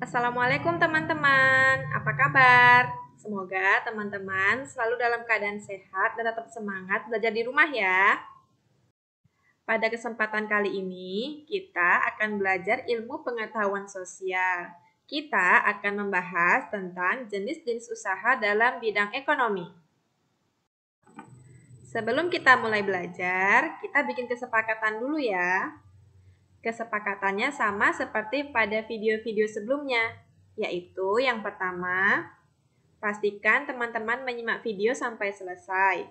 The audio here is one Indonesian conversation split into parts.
Assalamualaikum teman-teman, apa kabar? Semoga teman-teman selalu dalam keadaan sehat dan tetap semangat belajar di rumah ya. Pada kesempatan kali ini, kita akan belajar ilmu pengetahuan sosial. Kita akan membahas tentang jenis-jenis usaha dalam bidang ekonomi. Sebelum kita mulai belajar, kita bikin kesepakatan dulu ya. Kesepakatannya sama seperti pada video-video sebelumnya, yaitu yang pertama, pastikan teman-teman menyimak video sampai selesai.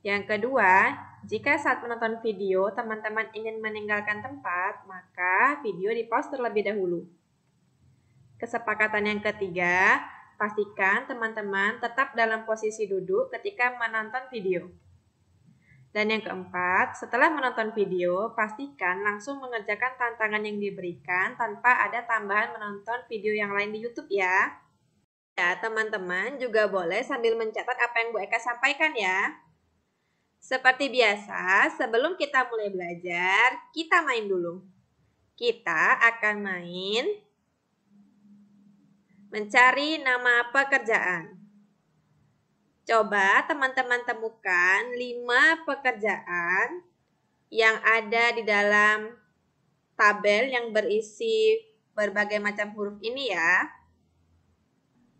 Yang kedua, jika saat menonton video teman-teman ingin meninggalkan tempat, maka video di-pause terlebih dahulu. Kesepakatan yang ketiga, pastikan teman-teman tetap dalam posisi duduk ketika menonton video. Dan yang keempat, setelah menonton video, pastikan langsung mengerjakan tantangan yang diberikan tanpa ada tambahan menonton video yang lain di YouTube ya. Ya, teman-teman juga boleh sambil mencatat apa yang Bu Eka sampaikan ya. Seperti biasa, sebelum kita mulai belajar, kita main dulu. Kita akan main mencari nama pekerjaan. Coba teman-teman temukan 5 pekerjaan yang ada di dalam tabel yang berisi berbagai macam huruf ini ya.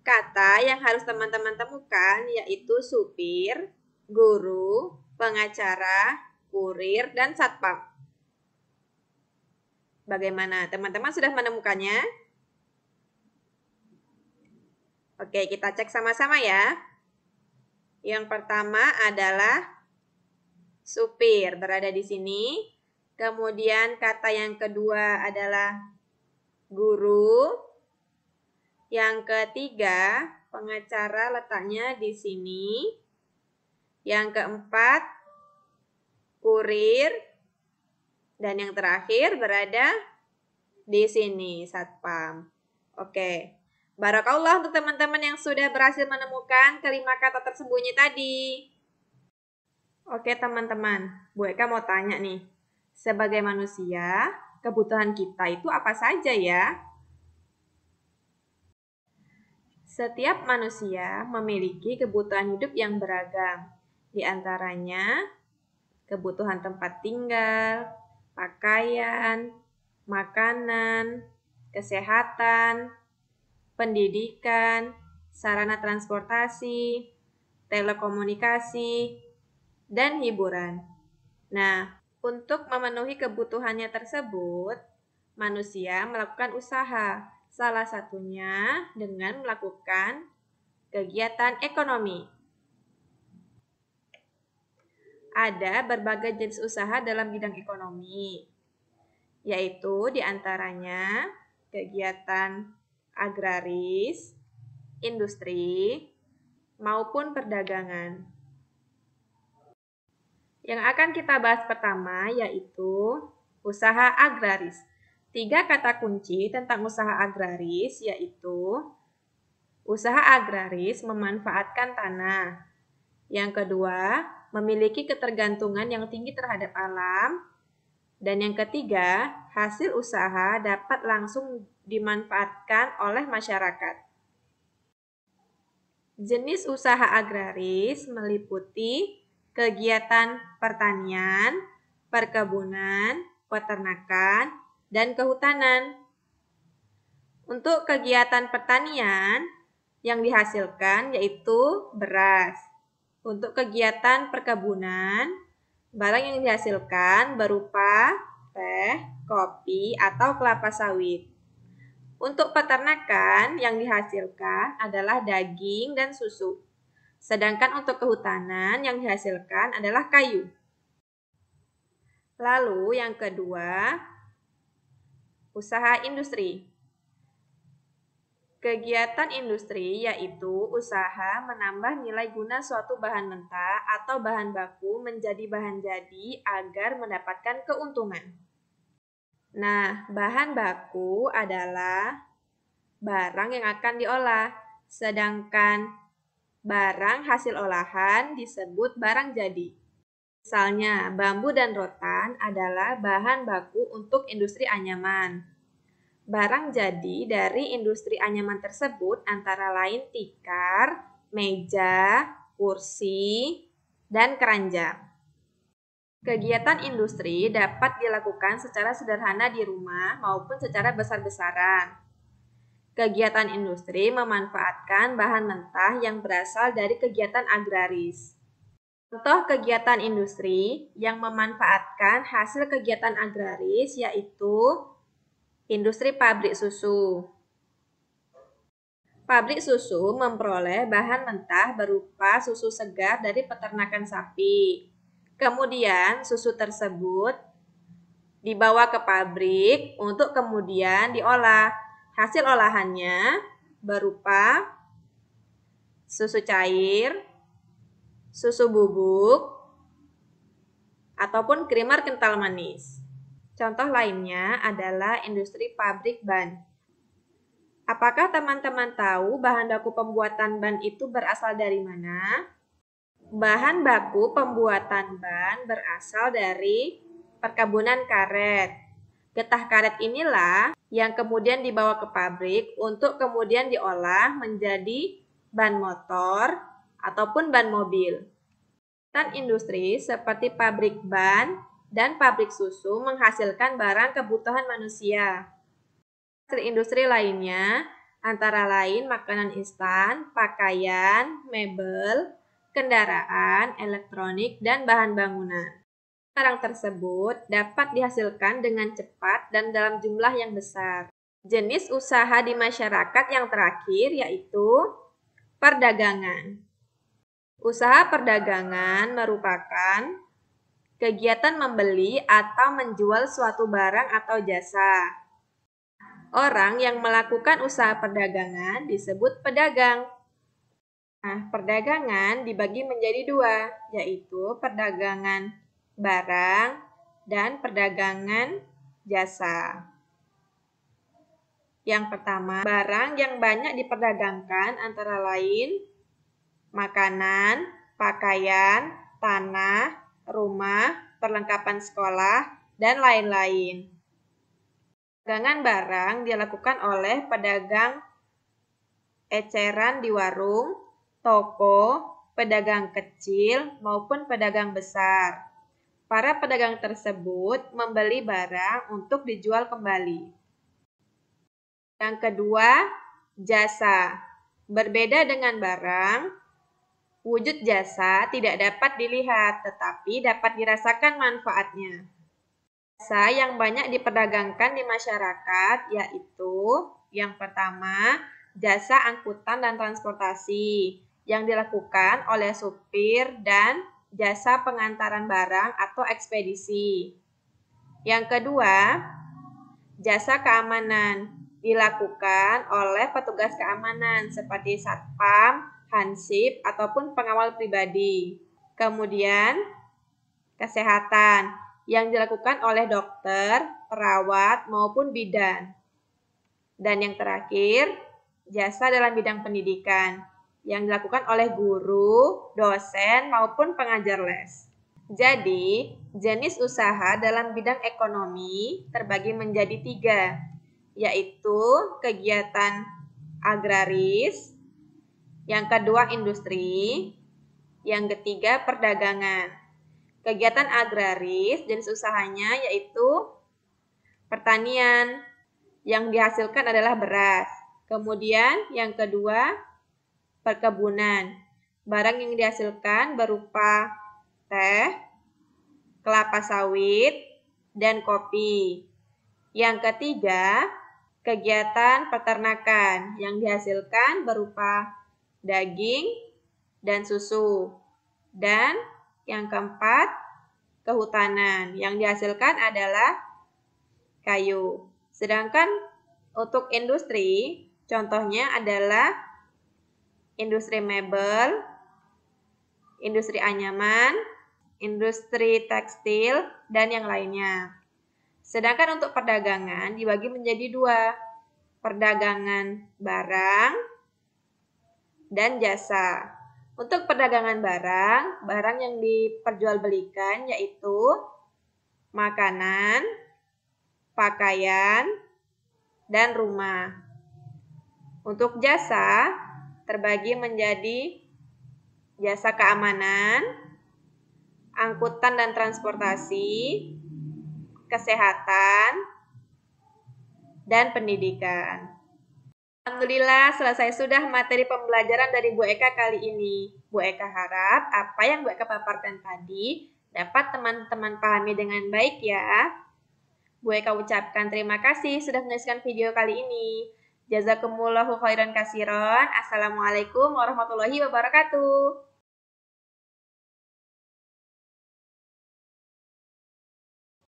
Kata yang harus teman-teman temukan yaitu supir, guru, pengacara, kurir, dan satpam. Bagaimana? Teman-teman sudah menemukannya? Oke, kita cek sama-sama ya. Yang pertama adalah supir berada di sini. Kemudian kata yang kedua adalah guru. Yang ketiga, pengacara letaknya di sini. Yang keempat, kurir. Dan yang terakhir berada di sini, satpam. Oke. Barakallah untuk teman-teman yang sudah berhasil menemukan kelima kata tersembunyi tadi. Oke teman-teman, Bu Eka mau tanya nih. Sebagai manusia, kebutuhan kita itu apa saja ya? Setiap manusia memiliki kebutuhan hidup yang beragam. Di antaranya, kebutuhan tempat tinggal, pakaian, makanan, kesehatan, pendidikan, sarana transportasi, telekomunikasi, dan hiburan. Nah, untuk memenuhi kebutuhannya tersebut, manusia melakukan usaha, salah satunya dengan melakukan kegiatan ekonomi. Ada berbagai jenis usaha dalam bidang ekonomi, yaitu diantaranya kegiatan agraris, industri, maupun perdagangan. Yang akan kita bahas pertama yaitu usaha agraris. Tiga kata kunci tentang usaha agraris yaitu usaha agraris memanfaatkan tanah. Yang kedua, memiliki ketergantungan yang tinggi terhadap alam. Dan yang ketiga, hasil usaha dapat langsung dimanfaatkan oleh masyarakat. Jenis usaha agraris meliputi kegiatan pertanian, perkebunan, peternakan, dan kehutanan. Untuk kegiatan pertanian yang dihasilkan yaitu beras. Untuk kegiatan perkebunan, barang yang dihasilkan berupa teh, kopi, atau kelapa sawit. Untuk peternakan, yang dihasilkan adalah daging dan susu. Sedangkan untuk kehutanan, yang dihasilkan adalah kayu. Lalu yang kedua, usaha industri. Kegiatan industri yaitu usaha menambah nilai guna suatu bahan mentah atau bahan baku menjadi bahan jadi agar mendapatkan keuntungan. Nah, bahan baku adalah barang yang akan diolah, sedangkan barang hasil olahan disebut barang jadi. Misalnya, bambu dan rotan adalah bahan baku untuk industri anyaman. Barang jadi dari industri anyaman tersebut antara lain tikar, meja, kursi, dan keranjang. Kegiatan industri dapat dilakukan secara sederhana di rumah maupun secara besar-besaran. Kegiatan industri memanfaatkan bahan mentah yang berasal dari kegiatan agraris. Contoh kegiatan industri yang memanfaatkan hasil kegiatan agraris yaitu industri pabrik susu. Pabrik susu memperoleh bahan mentah berupa susu segar dari peternakan sapi. Kemudian susu tersebut dibawa ke pabrik untuk kemudian diolah. Hasil olahannya berupa susu cair, susu bubuk, ataupun krimer kental manis. Contoh lainnya adalah industri pabrik ban. Apakah teman-teman tahu bahan baku pembuatan ban itu berasal dari mana? Bahan baku pembuatan ban berasal dari perkebunan karet. Getah karet inilah yang kemudian dibawa ke pabrik untuk kemudian diolah menjadi ban motor ataupun ban mobil. Dan industri seperti pabrik ban dan pabrik susu menghasilkan barang kebutuhan manusia. Industri-industri lainnya antara lain makanan instan, pakaian, mebel, kendaraan, elektronik, dan bahan bangunan. Barang tersebut dapat dihasilkan dengan cepat dan dalam jumlah yang besar. Jenis usaha di masyarakat yang terakhir yaitu perdagangan. Usaha perdagangan merupakan kegiatan membeli atau menjual suatu barang atau jasa. Orang yang melakukan usaha perdagangan disebut pedagang. Nah, perdagangan dibagi menjadi dua, yaitu perdagangan barang dan perdagangan jasa. Yang pertama, barang yang banyak diperdagangkan antara lain makanan, pakaian, tanah, rumah, perlengkapan sekolah, dan lain-lain. Perdagangan barang dilakukan oleh pedagang eceran di warung, toko, pedagang kecil, maupun pedagang besar. Para pedagang tersebut membeli barang untuk dijual kembali. Yang kedua, jasa. Berbeda dengan barang, Wujud jasa tidak dapat dilihat, tetapi dapat dirasakan manfaatnya. Jasa yang banyak diperdagangkan di masyarakat yaitu yang pertama, jasa angkutan dan transportasi yang dilakukan oleh supir dan jasa pengantaran barang atau ekspedisi. Yang kedua, jasa keamanan dilakukan oleh petugas keamanan seperti satpam, hansip ataupun pengawal pribadi. Kemudian kesehatan yang dilakukan oleh dokter, perawat maupun bidan. Dan yang terakhir, jasa dalam bidang pendidikan yang dilakukan oleh guru, dosen maupun pengajar les. Jadi, jenis usaha dalam bidang ekonomi terbagi menjadi tiga, yaitu kegiatan agraris, yang kedua industri, yang ketiga perdagangan. Kegiatan agraris jenis usahanya yaitu pertanian. Yang dihasilkan adalah beras. Kemudian yang kedua perkebunan. Barang yang dihasilkan berupa teh, kelapa sawit, dan kopi. Yang ketiga, kegiatan peternakan yang dihasilkan berupa daging, dan susu. Dan yang keempat, kehutanan. Yang dihasilkan adalah kayu. Sedangkan untuk industri, contohnya adalah industri mebel, industri anyaman, industri tekstil, dan yang lainnya. Sedangkan untuk perdagangan dibagi menjadi dua, perdagangan barang dan jasa. Untuk perdagangan barang, barang yang diperjualbelikan yaitu makanan, pakaian, dan rumah. Untuk jasa, terbagi menjadi jasa keamanan, angkutan dan transportasi, kesehatan, dan pendidikan. Alhamdulillah selesai sudah materi pembelajaran dari Bu Eka kali ini. Bu Eka harap apa yang Bu Eka paparkan tadi dapat teman-teman pahami dengan baik ya. Bu Eka ucapkan terima kasih sudah menyaksikan video kali ini. Jazakumullahu khairan kasiron. Assalamualaikum warahmatullahi wabarakatuh.